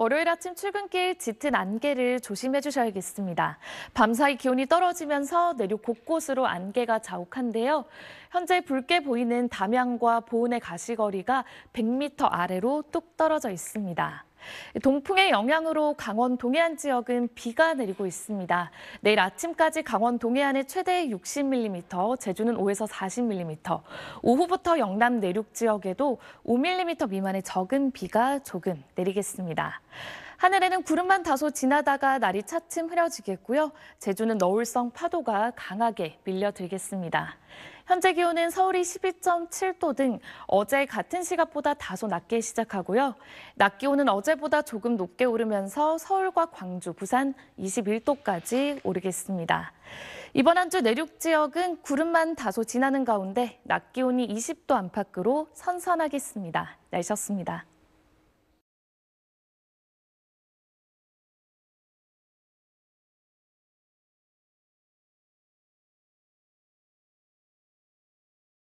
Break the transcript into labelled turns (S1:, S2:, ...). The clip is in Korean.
S1: 월요일 아침 출근길 짙은 안개를 조심해 주셔야겠습니다. 밤사이 기온이 떨어지면서 내륙 곳곳으로 안개가 자욱한데요. 현재 붉게 보이는 담양과 보은의 가시거리가 100m 아래로 뚝 떨어져 있습니다. 동풍의 영향으로 강원 동해안 지역은 비가 내리고 있습니다. 내일 아침까지 강원 동해안에 최대 60mm, 제주는 5에서 40mm, 오후부터 영남 내륙 지역에도 5mm 미만의 적은 비가 조금 내리겠습니다. 하늘에는 구름만 다소 지나다가 날이 차츰 흐려지겠고요. 제주는 너울성 파도가 강하게 밀려들겠습니다. 현재 기온은 서울이 12.7도 등 어제 같은 시각보다 다소 낮게 시작하고요. 낮 기온은 어제보다 조금 높게 오르면서 서울과 광주, 부산 21도까지 오르겠습니다. 이번 한 주 내륙 지역은 구름만 다소 지나는 가운데 낮 기온이 20도 안팎으로 선선하겠습니다. 날씨였습니다.